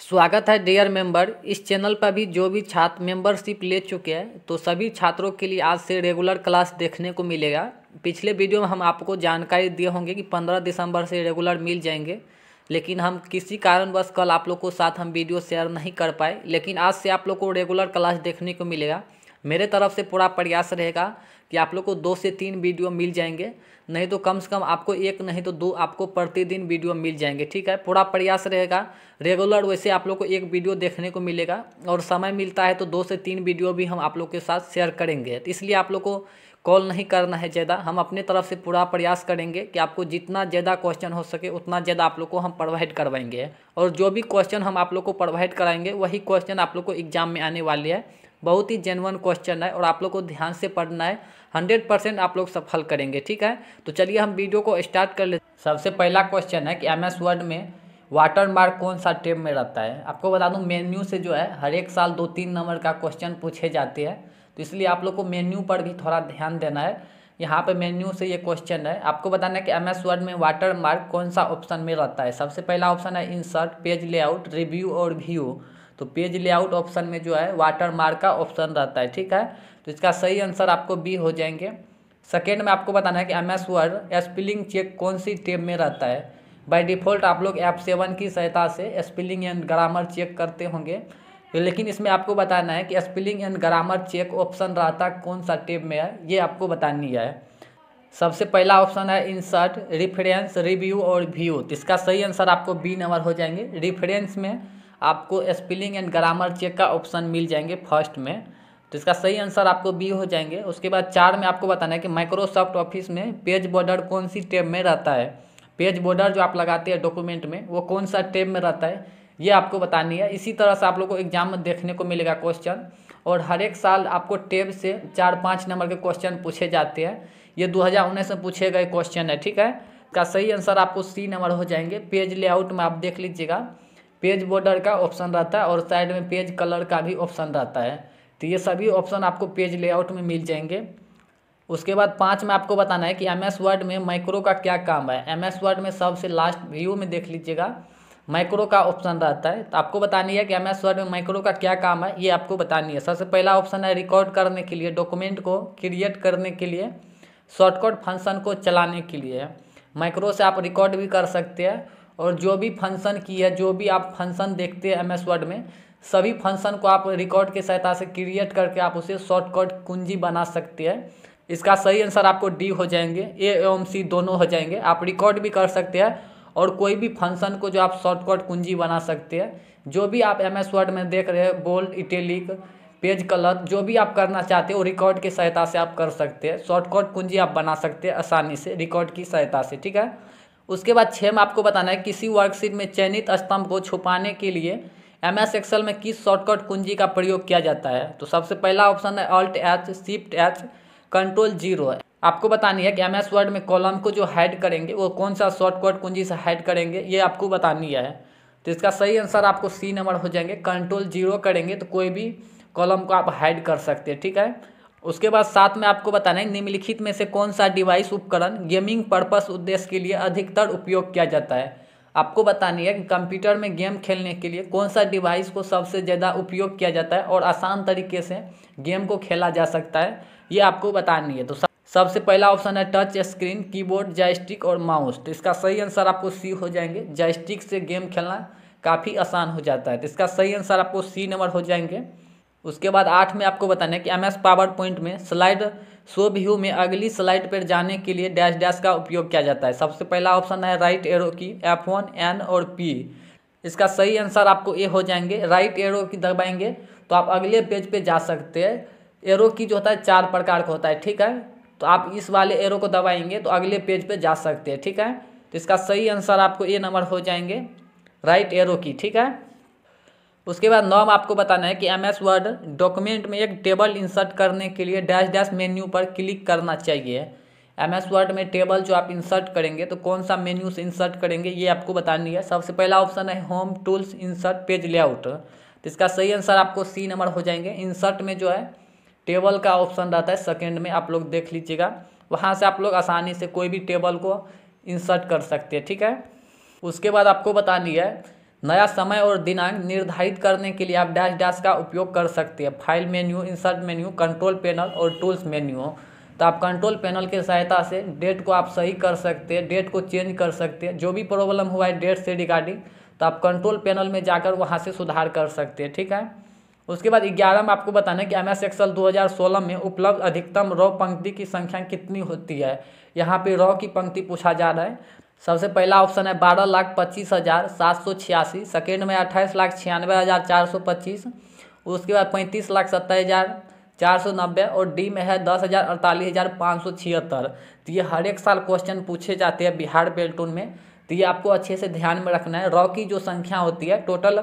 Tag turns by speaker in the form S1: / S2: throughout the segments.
S1: स्वागत है dear member इस चैनल पर भी जो भी छात्र मेंबरशिप ले चुके हैं तो सभी छात्रों के लिए आज से रेगुलर क्लास देखने को मिलेगा पिछले वीडियो में हम आपको जानकारी दिए होंगे कि पंद्रह दिसंबर से रेगुलर मिल जाएंगे लेकिन हम किसी कारणवश कल आप लोग को साथ हम वीडियो शेयर नहीं कर पाए लेकिन आज से आप लोग को रेगुलर क्लास देखने को मिलेगा मेरे तरफ से पूरा प्रयास रहेगा कि आप लोग को दो से तीन वीडियो मिल जाएंगे नहीं तो कम से कम आपको एक नहीं तो दो आपको प्रतिदिन वीडियो मिल जाएंगे ठीक है पूरा प्रयास रहेगा रेगुलर वैसे आप लोग को एक वीडियो देखने को मिलेगा और समय मिलता है तो दो से तीन वीडियो भी हम आप लोग के साथ शेयर करेंगे तो इसलिए आप लोग को कॉल नहीं करना है ज़्यादा हम अपने तरफ से पूरा प्रयास करेंगे कि आपको जितना ज़्यादा क्वेश्चन हो सके उतना ज़्यादा आप लोग को हम प्रोवाइड करवाएंगे और जो भी क्वेश्चन हम आप लोग को प्रोवाइड कराएंगे वही क्वेश्चन आप लोग को एग्ज़ाम में आने वाली है बहुत ही जेनवन क्वेश्चन है और आप लोग को ध्यान से पढ़ना है हंड्रेड परसेंट आप लोग सफल करेंगे ठीक है तो चलिए हम वीडियो को स्टार्ट कर ले सबसे पहला क्वेश्चन है कि एम एस वर्ड में वाटर मार्क कौन सा टेप में रहता है आपको बता दूँ मेन्यू से जो है हर एक साल दो तीन नंबर का क्वेश्चन पूछे जाते हैं तो इसलिए आप लोग को मेन्यू पर भी थोड़ा ध्यान देना है यहाँ पे मेन्यू से ये क्वेश्चन है आपको बताना है कि एम एस वर्ड में वाटर मार्क कौन सा ऑप्शन में रहता है सबसे पहला ऑप्शन है इंसर्ट पेज लेआउट रिव्यू और व्यू तो पेज लेआउट ऑप्शन में जो है वाटर मार्क का ऑप्शन रहता है ठीक है तो इसका सही आंसर आपको बी हो जाएंगे सेकेंड में आपको बताना है कि M S Word spelling check कौन सी टेब में रहता है बाय डिफ़ॉल्ट आप लोग ऐप सेवन की सहायता से स्पिलिंग एंड ग्रामर चेक करते होंगे तो लेकिन इसमें आपको बताना है कि spelling and grammar check option रहता कौन सा टेब में है ये आपको बतानी है सबसे पहला ऑप्शन है इंसर्ट रिफरेंस रिव्यू और व्यू तो इसका सही आंसर आपको बी नंबर हो जाएंगे रिफरेंस में आपको स्पेलिंग एंड ग्रामर चेक का ऑप्शन मिल जाएंगे फर्स्ट में तो इसका सही आंसर आपको बी हो जाएंगे उसके बाद चार में आपको बताना है कि माइक्रोसॉफ्ट ऑफिस में पेज बॉर्डर कौन सी टेब में रहता है पेज बॉर्डर जो आप लगाते हैं डॉक्यूमेंट में वो कौन सा टेब में रहता है ये आपको बतानी है इसी तरह से आप लोग को एग्जाम में देखने को मिलेगा क्वेश्चन और हर एक साल आपको टेब से चार पाँच नंबर के क्वेश्चन पूछे जाते हैं ये दो में पूछे गए क्वेश्चन है ठीक है का सही आंसर आपको सी नंबर हो जाएंगे पेज लेआउट में आप देख लीजिएगा पेज बॉर्डर का ऑप्शन रहता है और साइड में पेज कलर का भी ऑप्शन रहता है तो ये सभी ऑप्शन आपको पेज लेआउट में मिल जाएंगे उसके बाद पाँच में आपको बताना है कि एम एस वर्ड में माइक्रो का क्या काम है एम एस वर्ड में सबसे लास्ट व्यू में देख लीजिएगा माइक्रो का ऑप्शन रहता है तो आपको बतानी है कि एम एस वर्ड में माइक्रो का क्या काम है ये आपको बतानी है सबसे पहला ऑप्शन है रिकॉर्ड करने के लिए डॉक्यूमेंट को क्रिएट करने के लिए शॉर्टकट फंक्शन को चलाने के लिए माइक्रो से आप रिकॉर्ड भी कर सकते हैं और जो भी फंक्शन की है जो भी आप फंक्शन देखते हैं एम एस वर्ड में सभी फंक्शन को आप रिकॉर्ड के सहायता से क्रिएट करके आप उसे शॉर्टकट कुंजी बना सकते हैं इसका सही आंसर आपको डी हो जाएंगे ए एवं सी दोनों हो जाएंगे आप रिकॉर्ड भी कर सकते हैं और कोई भी फंक्शन को जो आप शॉर्टकट कुंजी बना सकते हैं जो भी आप एम एस वर्ड में देख रहे हैं बोल्ड इटेलिक पेज कलर जो भी आप करना चाहते हो रिकॉर्ड की सहायता से आप कर सकते हैं शॉर्टकट कुंजी आप बना सकते हैं आसानी से रिकॉर्ड की सहायता से ठीक है उसके बाद छः में आपको बताना है किसी वर्कशीट में चयनित स्तंभ को छुपाने के लिए एम एस एक्सल में किस शॉर्टकट कुंजी का प्रयोग किया जाता है तो सबसे पहला ऑप्शन है Alt H Shift H Control zero है आपको बतानी है कि एम एस वर्ड में कॉलम को जो हाइड करेंगे वो कौन सा शॉर्टकट कुंजी से हाइड करेंगे ये आपको बतानी है तो इसका सही आंसर आपको सी नंबर हो जाएंगे कंट्रोल जीरो करेंगे तो कोई भी कॉलम को आप हाइड कर सकते हैं ठीक है उसके बाद साथ में आपको बताना है निम्नलिखित में से कौन सा डिवाइस उपकरण गेमिंग पर्पस उद्देश्य के लिए अधिकतर उपयोग किया जाता है आपको बतानी है कि कंप्यूटर में गेम खेलने के लिए कौन सा डिवाइस को सबसे ज़्यादा उपयोग किया जाता है और आसान तरीके से गेम को खेला जा सकता है ये आपको बतानी है तो सबसे पहला ऑप्शन है टच स्क्रीन कीबोर्ड जॉयस्टिक और माउस तो इसका सही आंसर आपको सी हो जाएंगे जॉयस्टिक से गेम खेलना काफ़ी आसान हो जाता है तो इसका सही आंसर आपको सी नंबर हो जाएंगे उसके बाद आठ में आपको बताना है कि एम एस पावर पॉइंट में स्लाइड शो व्यू में अगली स्लाइड पर जाने के लिए डैश डैश का उपयोग किया जाता है सबसे पहला ऑप्शन है राइट एरो की एफ वन एन और पी इसका सही आंसर आपको ए हो जाएंगे राइट एरो की दबाएंगे तो आप अगले पेज पे जा सकते हैं एरो की जो होता है चार प्रकार का होता है ठीक है तो आप इस वाले एरो को दबाएंगे तो अगले पेज पे जा सकते हैं ठीक है तो इसका सही आंसर आपको ए नंबर हो जाएंगे राइट एरो की ठीक है उसके बाद नौ आपको बताना है कि एम एस वर्ड डॉक्यूमेंट में एक टेबल इंसर्ट करने के लिए डैश डैश मेन्यू पर क्लिक करना चाहिए एम एस वर्ड में टेबल जो आप इंसर्ट करेंगे तो कौन सा मेन्यू से इंसर्ट करेंगे ये आपको बतानी है सबसे पहला ऑप्शन है home tools insert page layout तो इसका सही आंसर आपको सी नंबर हो जाएंगे इंसर्ट में जो है टेबल का ऑप्शन रहता है सेकेंड में आप लोग देख लीजिएगा वहाँ से आप लोग आसानी से कोई भी टेबल को इंसर्ट कर सकते हैं ठीक है उसके बाद आपको बतानी है नया समय और दिनांक निर्धारित करने के लिए आप डैश डैश का उपयोग कर सकते हैं file menu insert menu control panel और टूल्स मेन्यू तो आप कंट्रोल पैनल की सहायता से डेट को आप सही कर सकते हैं डेट को चेंज कर सकते हैं जो भी प्रॉब्लम हुआ है डेट से रिगार्डिंग तो आप कंट्रोल पैनल में जाकर वहाँ से सुधार कर सकते हैं ठीक है उसके बाद ग्यारह में आपको बताना है कि एम एस एक्सल दो में उपलब्ध अधिकतम रॉ पंक्ति की संख्या कितनी होती है यहाँ पे रॉ की पंक्ति पूछा जा रहा है सबसे पहला ऑप्शन है बारह लाख पच्चीस हज़ार सात सौ छियासी सेकेंड में अट्ठाईस लाख छियानवे हज़ार चार सौ पच्चीस उसके बाद पैंतीस लाख सत्तर हज़ार चार सौ नब्बे और डी में है दस हज़ार अड़तालीस हज़ार पाँच सौ छिहत्तर तो ये हर एक साल क्वेश्चन पूछे जाते हैं बिहार बेल्टून में तो ये आपको अच्छे से ध्यान में रखना है रॉ की जो संख्या होती है टोटल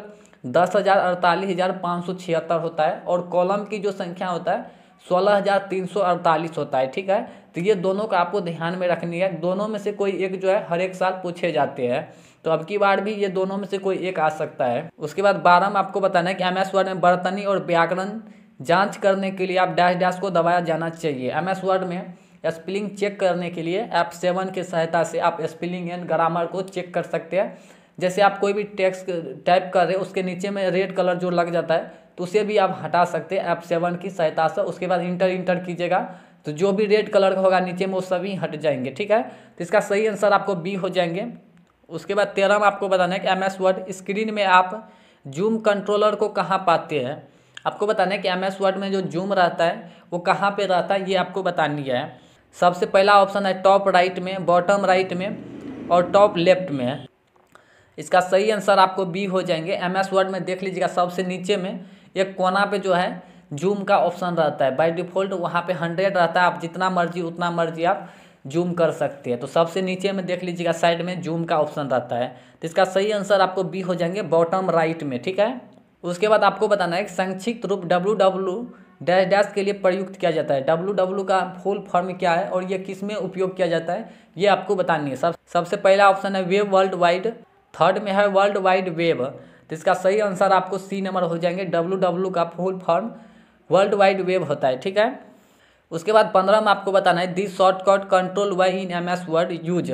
S1: दस हज़ार अड़तालीस हज़ार पाँच सौ छिहत्तर होता है और कॉलम की जो संख्या होता है सोलह हज़ार तीन सौ अड़तालीस होता है ठीक है तो ये दोनों का आपको ध्यान में रखनी है दोनों में से कोई एक जो है हर एक साल पूछे जाते हैं तो अब की बार भी ये दोनों में से कोई एक आ सकता है उसके बाद बारह में आपको बताना है कि एम एस वर्ड में बर्तनी और व्याकरण जांच करने के लिए आप डैश डैश को दबाया जाना चाहिए एम एस वर्ड में स्पेलिंग चेक करने के लिए ऐप सेवन की सहायता से आप स्पेलिंग एंड ग्रामर को चेक कर सकते हैं जैसे आप कोई भी टेक्स्ट टाइप कर रहे हैं उसके नीचे में रेड कलर जो लग जाता है तो उसे भी आप हटा सकते हैं एफ सेवन की सहायता से उसके बाद इंटर इंटर कीजिएगा तो जो भी रेड कलर का होगा नीचे में वो सभी हट जाएंगे ठीक है तो इसका सही आंसर आपको बी हो जाएंगे उसके बाद तेरह में आपको बताना है कि एम एस वर्ड स्क्रीन में आप जूम कंट्रोलर को कहाँ पाते हैं आपको बताना है कि एम एस वर्ड में जो जूम रहता है वो कहाँ पर रहता है ये आपको बतानी है सबसे पहला ऑप्शन है टॉप राइट में बॉटम राइट में और टॉप लेफ्ट में इसका सही आंसर आपको बी हो जाएंगे एम एस वर्ड में देख लीजिएगा सबसे नीचे में एक कोना पे जो है जूम का ऑप्शन रहता है बाय डिफ़ॉल्ट वहाँ पे हंड्रेड रहता है आप जितना मर्जी उतना मर्जी आप जूम कर सकते हैं तो सबसे नीचे में देख लीजिएगा साइड में जूम का ऑप्शन रहता है तो इसका सही आंसर आपको बी हो जाएंगे बॉटम राइट में ठीक है उसके बाद आपको बताना है संक्षिप्त रूप डब्लू डब्लू डैश डैश के लिए प्रयुक्त किया जाता है डब्लू डब्लू का फुल फॉर्म क्या है और ये किस में उपयोग किया जाता है ये आपको बतानी है सब सबसे पहला ऑप्शन है वेब वर्ल्ड वाइड थर्ड में है वर्ल्ड वाइड वेब तो इसका सही आंसर आपको सी नंबर हो जाएंगे डब्लू डब्लू का full form world wide web होता है ठीक है उसके बाद पंद्रह में आपको बताना है the shortcut control Y in M S Word use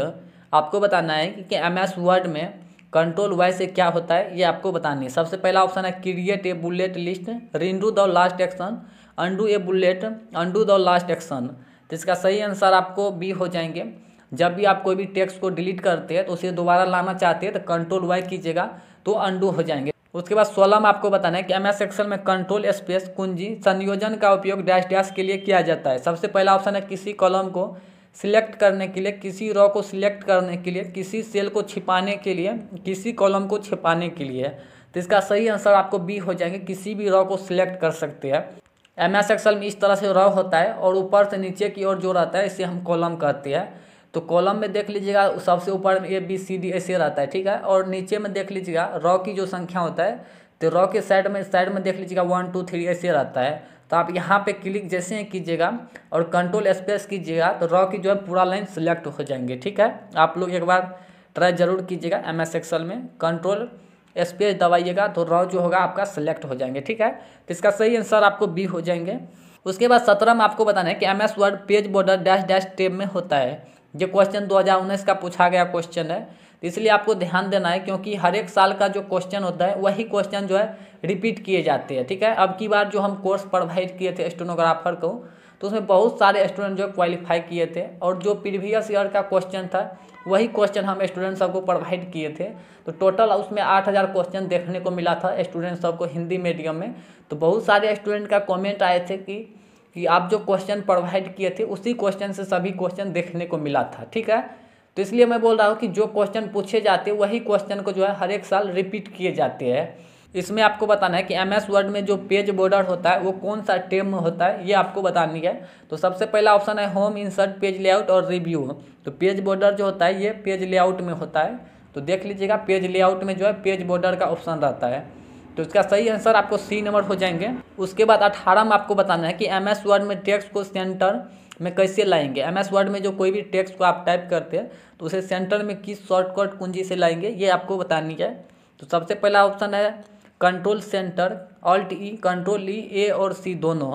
S1: आपको बताना है कि एम एस वर्ड में कंट्रोल वाई से क्या होता है ये आपको बतानी है सबसे पहला ऑप्शन है create a bullet list redo the last action undo a bullet undo the last action तो इसका सही आंसर आपको बी हो जाएंगे जब भी आप कोई भी टेक्स्ट को डिलीट करते हैं तो उसे दोबारा लाना चाहते हैं तो कंट्रोल वाई कीजिएगा तो अंडू हो जाएंगे उसके बाद सोलह में आपको बताना है कि एम एस एक्सल में कंट्रोल स्पेस कुंजी संयोजन का उपयोग डैश डैश के लिए किया जाता है सबसे पहला ऑप्शन है किसी कॉलम को सिलेक्ट करने के लिए किसी रॉ को सिलेक्ट करने के लिए किसी सेल को छिपाने के लिए किसी कॉलम को छिपाने के लिए तो इसका सही आंसर आपको बी हो जाएंगे किसी भी रॉ को सिलेक्ट कर सकते हैं एम एस एक्सल में इस तरह से रॉ होता है और ऊपर से नीचे की ओर जो रहता है इसे हम कॉलम कहते हैं तो कॉलम में देख लीजिएगा सबसे ऊपर ए बी सी डी ऐसे रहता है ठीक है और नीचे में देख लीजिएगा रॉ की जो संख्या होता है तो रॉ के साइड में साइड में देख लीजिएगा वन टू थ्री ऐसे रहता है तो आप यहाँ पे क्लिक जैसे ही कीजिएगा और कंट्रोल स्पेस कीजिएगा तो रॉ की जो है पूरा लाइन सिलेक्ट हो जाएंगे ठीक है आप लोग एक बार ट्राई जरूर कीजिएगा एम एस एक्सल में कंट्रोल स्पेस दबाइएगा तो रॉ जो होगा आपका सिलेक्ट हो जाएंगे ठीक है तो इसका सही आंसर आपको बी हो जाएंगे उसके बाद सत्रह में आपको बताना है कि M S Word page border dash dash tab में होता है ये क्वेश्चन दो का पूछा गया क्वेश्चन है तो इसलिए आपको ध्यान देना है क्योंकि हर एक साल का जो क्वेश्चन होता है वही क्वेश्चन जो है रिपीट किए जाते हैं ठीक है अब की बार जो हम कोर्स प्रोवाइड किए थे स्टोनोग्राफर को तो उसमें बहुत सारे स्टूडेंट जो क्वालिफाई किए थे और जो प्रीवियस ईयर का क्वेश्चन था वही क्वेश्चन हम स्टूडेंट सबको प्रोवाइड किए थे तो टोटल उसमें आठ हज़ार क्वेश्चन देखने को मिला था स्टूडेंट सबको हिंदी मीडियम में तो बहुत सारे स्टूडेंट का कॉमेंट आए थे कि कि आप जो क्वेश्चन प्रोवाइड किए थे उसी क्वेश्चन से सभी क्वेश्चन देखने को मिला था ठीक है तो इसलिए मैं बोल रहा हूँ कि जो क्वेश्चन पूछे जाते हैं वही क्वेश्चन को जो है हर एक साल रिपीट किए जाते हैं इसमें आपको बताना है कि एम एस वर्ड में जो पेज बॉर्डर होता है वो कौन सा टेम होता है ये आपको बतानी है तो सबसे पहला ऑप्शन है होम इंसर्ट पेज लेआउट और रिव्यू तो पेज बॉर्डर जो होता है ये पेज लेआउट में होता है तो देख लीजिएगा पेज लेआउट में जो है पेज बॉर्डर का ऑप्शन रहता है तो इसका सही आंसर आपको सी नंबर हो जाएंगे उसके बाद अठारह में आपको बताना है कि एम एस वर्ड में टेक्स्ट को सेंटर में कैसे लाएंगे एम एस वर्ड में जो कोई भी टेक्स्ट को आप टाइप करते हैं तो उसे सेंटर में किस शॉर्टकट कुंजी से लाएंगे ये आपको बतानी है तो सबसे पहला ऑप्शन है control center alt E control E A और सी दोनों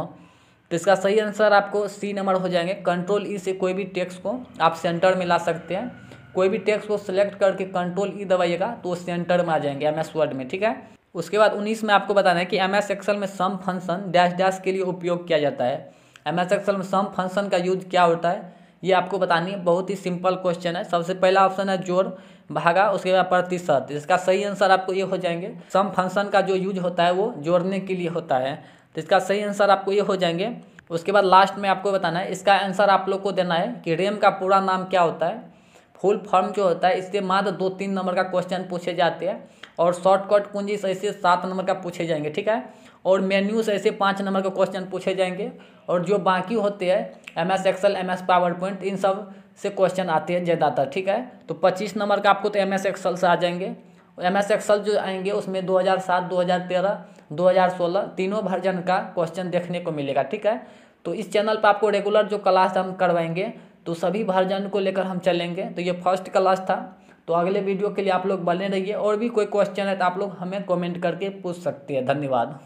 S1: तो इसका सही आंसर आपको सी नंबर हो जाएंगे कंट्रोल ई e से कोई भी टेक्स्ट को आप सेंटर में ला सकते हैं कोई भी टेक्स्ट को सिलेक्ट करके कंट्रोल ई e दबाइएगा तो वो सेंटर में आ जाएंगे एम एस वर्ड में ठीक है उसके बाद उन्नीस में आपको बताना है कि एम एस एक्सल में सम फंक्शन डैश डैश के लिए उपयोग किया जाता है एम एस एक्सल में सम फंक्शन का यूज क्या होता है ये आपको बतानी है बहुत ही सिंपल क्वेश्चन है सबसे पहला ऑप्शन है जोड़ भागा उसके बाद प्रतिशत इसका सही आंसर आपको ये हो जाएंगे सम फंक्शन का जो यूज होता है वो जोड़ने के लिए होता है तो इसका सही आंसर आपको ये हो जाएंगे उसके बाद लास्ट में आपको बताना है इसका आंसर आप लोग को देना है कि रेम का पूरा नाम क्या होता है फुल फॉर्म जो होता है इससे मात्र दो तीन नंबर का क्वेश्चन पूछे जाते हैं और शॉर्टकट कुंजी ऐसे सात नंबर का पूछे जाएंगे ठीक है और मेन्यू से ऐसे पाँच नंबर के क्वेश्चन पूछे जाएंगे और जो बाकी होते हैं M S Excel M S PowerPoint इन सब से क्वेश्चन आते हैं ज़्यादातर ठीक है तो पच्चीस नंबर का आपको तो एम एस एक्सल से आ जाएंगे एम एस एक्सल जो आएंगे उसमें 2007, 2013, 2016 तीनों वर्जन का क्वेश्चन देखने को मिलेगा ठीक है तो इस चैनल पर आपको रेगुलर जो क्लास हम करवाएंगे तो सभी वर्जन को लेकर हम चलेंगे तो ये फर्स्ट क्लास था तो अगले वीडियो के लिए आप लोग बने रहिए और भी कोई क्वेश्चन है तो आप लोग हमें कमेंट करके पूछ सकते हैं धन्यवाद